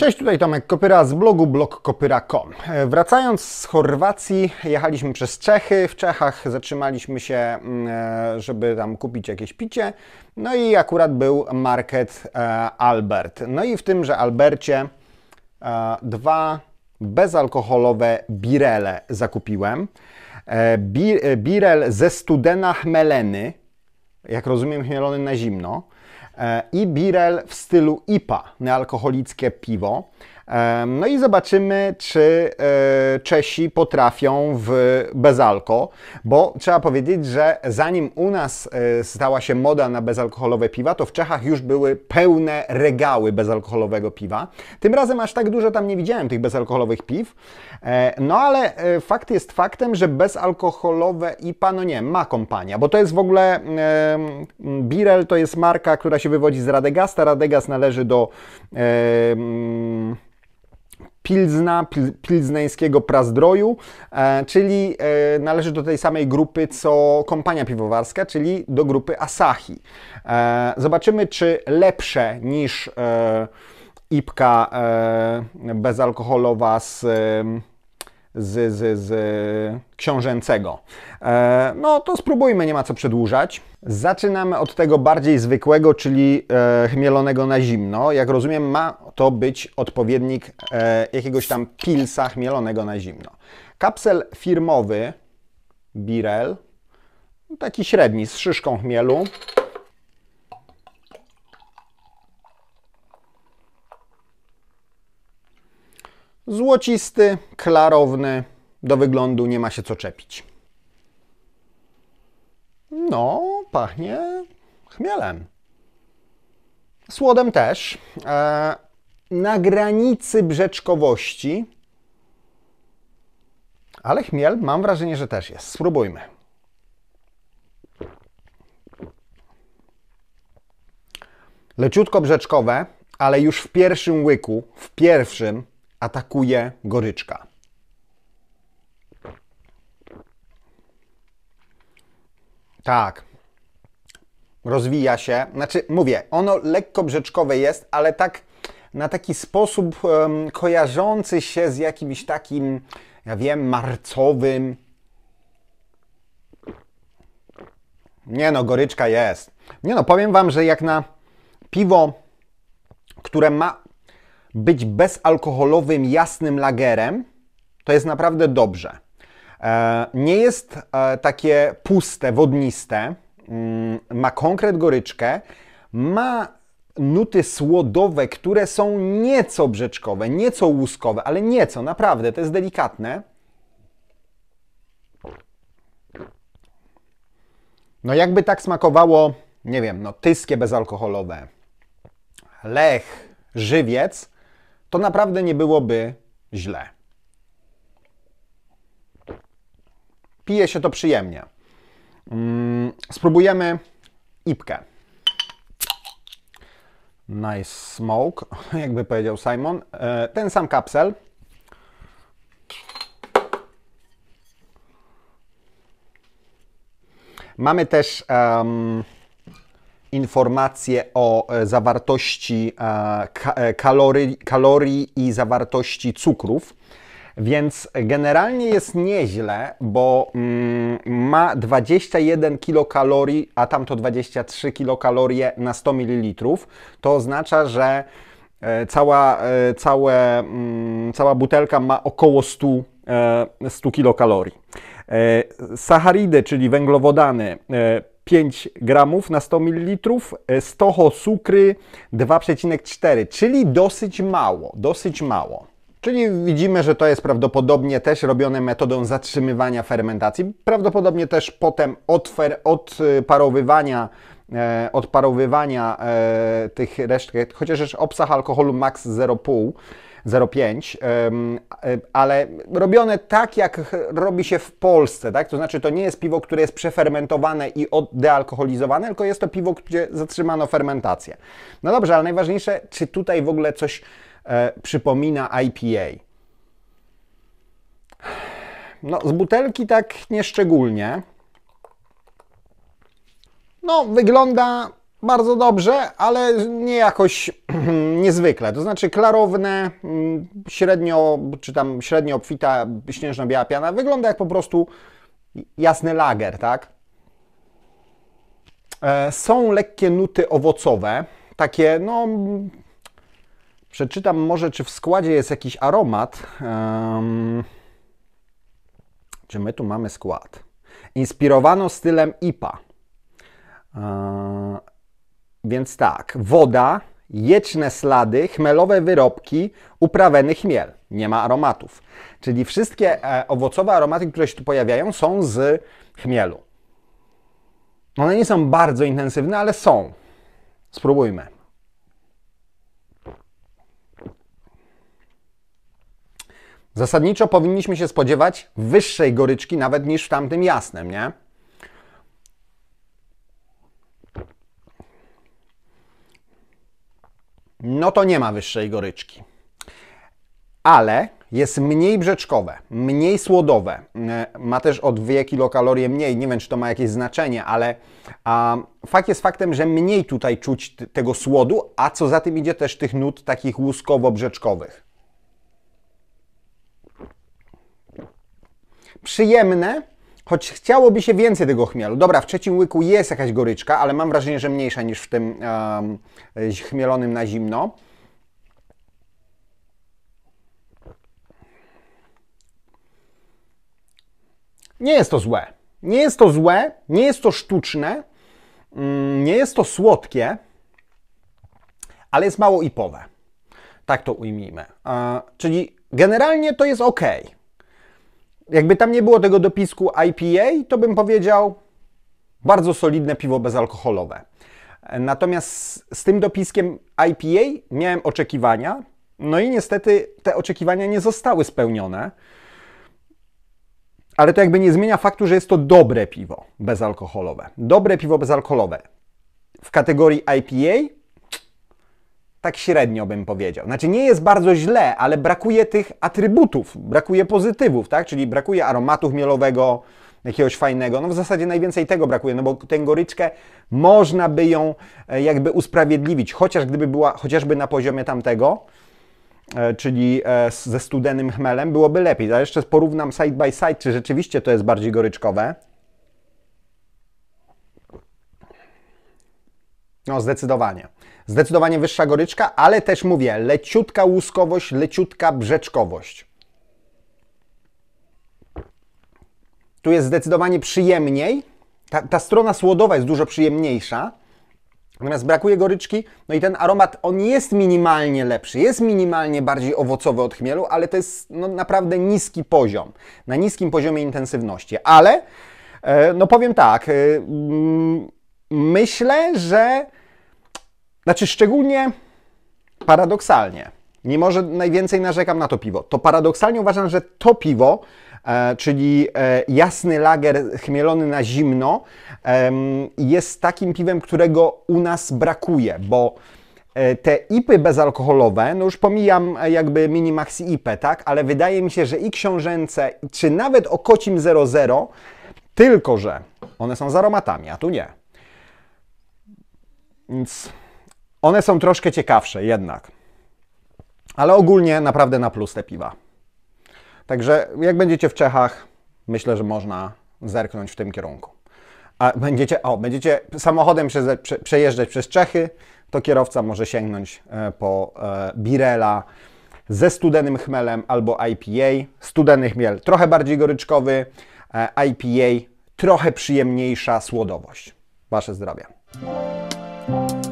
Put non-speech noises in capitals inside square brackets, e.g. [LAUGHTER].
Cześć, tutaj Tomek Kopyra z blogu blogkopyra.com. E, wracając z Chorwacji, jechaliśmy przez Czechy. W Czechach zatrzymaliśmy się, mm, e, żeby tam kupić jakieś picie. No i akurat był market e, Albert. No i w tymże Albercie dwa bezalkoholowe birele zakupiłem. birel ze studena chmeleny, jak rozumiem chmielony na zimno. E, i birel w stylu IPA, nealkoholickie piwo. No i zobaczymy, czy e, Czesi potrafią w bezalko, bo trzeba powiedzieć, że zanim u nas e, stała się moda na bezalkoholowe piwa, to w Czechach już były pełne regały bezalkoholowego piwa. Tym razem aż tak dużo tam nie widziałem tych bezalkoholowych piw. E, no ale fakt jest faktem, że bezalkoholowe IPA, no nie, ma kompania, bo to jest w ogóle Birel to jest marka, która się wywodzi z Radegasta. Radegas należy do Pilzna, pilzneńskiego prazdroju, e, czyli e, należy do tej samej grupy co kompania piwowarska, czyli do grupy Asahi. E, zobaczymy, czy lepsze niż ipka bezalkoholowa z z, z, z książęcego. E, no to spróbujmy, nie ma co przedłużać. Zaczynamy od tego bardziej zwykłego, czyli e, chmielonego na zimno. Jak rozumiem, ma to być odpowiednik e, jakiegoś tam pilsa chmielonego na zimno. Kapsel firmowy Birel, taki średni, z szyszką chmielu. Złocisty, klarowny, do wyglądu nie ma się co czepić. No, pachnie chmielem. Słodem też. E, na granicy brzeczkowości, ale chmiel mam wrażenie, że też jest. Spróbujmy. Leciutko brzeczkowe, ale już w pierwszym łyku, w pierwszym atakuje goryczka. Tak. Rozwija się. Znaczy, mówię, ono lekko brzeczkowe jest, ale tak na taki sposób um, kojarzący się z jakimś takim, ja wiem, marcowym. Nie no, goryczka jest. Nie no, powiem Wam, że jak na piwo, które ma być bezalkoholowym, jasnym lagerem, to jest naprawdę dobrze. E, nie jest e, takie puste, wodniste, mm, ma konkret goryczkę, ma nuty słodowe, które są nieco brzeczkowe, nieco łuskowe, ale nieco, naprawdę, to jest delikatne. No jakby tak smakowało, nie wiem, no tyskie bezalkoholowe, lech, żywiec, to naprawdę nie byłoby źle. Pije się to przyjemnie. Mm, spróbujemy ipkę. Nice smoke, [LAUGHS] jakby powiedział Simon. E, ten sam kapsel. Mamy też um, informacje o e, zawartości e, e, kalorii, kalorii i zawartości cukrów. Więc generalnie jest nieźle, bo mm, ma 21 kilokalorii, a tamto 23 kilokalorie na 100 ml. To oznacza, że cała, całe, mm, cała butelka ma około 100, 100 kilokalorii. Sacharidy, czyli węglowodany, 5 gramów na 100 ml, 100 cukry 2,4, czyli dosyć mało, dosyć mało. Czyli widzimy, że to jest prawdopodobnie też robione metodą zatrzymywania fermentacji, prawdopodobnie też potem odfer, odparowywania, e, odparowywania e, tych resztek, chociaż o alkoholu max 0,5 0,5, e, ale robione tak, jak robi się w Polsce, tak? To znaczy, to nie jest piwo, które jest przefermentowane i oddealkoholizowane, tylko jest to piwo, gdzie zatrzymano fermentację. No dobrze, ale najważniejsze, czy tutaj w ogóle coś e, przypomina IPA? No, z butelki tak nieszczególnie. No, wygląda bardzo dobrze, ale nie jakoś [CLEARS THROAT] niezwykle. To znaczy klarowne, mm, średnio, czy tam średnio obfita śnieżno-biała piana. Wygląda jak po prostu jasny lager, tak? E, są lekkie nuty owocowe, takie, no... Przeczytam może, czy w składzie jest jakiś aromat. Um, czy my tu mamy skład? Inspirowano stylem IPA. E, więc tak, woda, jeczne slady, chmelowe wyrobki, uprawiony chmiel. Nie ma aromatów. Czyli wszystkie e, owocowe aromaty, które się tu pojawiają, są z chmielu. One nie są bardzo intensywne, ale są. Spróbujmy. Zasadniczo powinniśmy się spodziewać wyższej goryczki nawet niż w tamtym jasnym, nie? no to nie ma wyższej goryczki. Ale jest mniej brzeczkowe, mniej słodowe, e, ma też o 2 kilokalorie mniej, nie wiem czy to ma jakieś znaczenie, ale a, fakt jest faktem, że mniej tutaj czuć tego słodu, a co za tym idzie też tych nut takich łuskowo-brzeczkowych. Przyjemne, Choć chciałoby się więcej tego chmielu. Dobra, w trzecim łyku jest jakaś goryczka, ale mam wrażenie, że mniejsza niż w tym um, chmielonym na zimno. Nie jest to złe. Nie jest to złe, nie jest to sztuczne, mm, nie jest to słodkie, ale jest mało ipowe. Tak to ujmijmy. E, czyli generalnie to jest ok jakby tam nie było tego dopisku IPA, to bym powiedział bardzo solidne piwo bezalkoholowe. Natomiast z tym dopiskiem IPA miałem oczekiwania, no i niestety te oczekiwania nie zostały spełnione. Ale to jakby nie zmienia faktu, że jest to dobre piwo bezalkoholowe. Dobre piwo bezalkoholowe w kategorii IPA tak średnio bym powiedział. Znaczy nie jest bardzo źle, ale brakuje tych atrybutów, brakuje pozytywów, tak? Czyli brakuje aromatu chmielowego, jakiegoś fajnego. No w zasadzie najwięcej tego brakuje, no bo tę goryczkę można by ją e, jakby usprawiedliwić, chociaż gdyby była chociażby na poziomie tamtego, e, czyli e, ze studenym chmelem, byłoby lepiej. A jeszcze porównam side by side, czy rzeczywiście to jest bardziej goryczkowe. No, zdecydowanie. Zdecydowanie wyższa goryczka, ale też mówię, leciutka łuskowość, leciutka brzeczkowość. Tu jest zdecydowanie przyjemniej. Ta, ta strona słodowa jest dużo przyjemniejsza. Natomiast brakuje goryczki, no i ten aromat, on jest minimalnie lepszy, jest minimalnie bardziej owocowy od chmielu, ale to jest no, naprawdę niski poziom, na niskim poziomie intensywności. Ale, e, no powiem tak, yy, myślę, że znaczy szczególnie paradoksalnie, mimo że najwięcej narzekam na to piwo, to paradoksalnie uważam, że to piwo, e, czyli e, jasny lager chmielony na zimno, e, jest takim piwem, którego u nas brakuje, bo e, te IPy bezalkoholowe, no już pomijam e, jakby mini maxi IPę, tak, ale wydaje mi się, że i książęce, czy nawet o kocim 00, tylko że one są z aromatami, a tu nie. Więc one są troszkę ciekawsze jednak. Ale ogólnie naprawdę na plus te piwa. Także jak będziecie w Czechach, myślę, że można zerknąć w tym kierunku. A będziecie, o, będziecie samochodem prze, prze, przejeżdżać przez Czechy, to kierowca może sięgnąć e, po e, Birela ze studenym chmelem albo IPA. Studeny chmiel trochę bardziej goryczkowy, e, IPA trochę przyjemniejsza słodowość. Wasze zdrowie. Bye.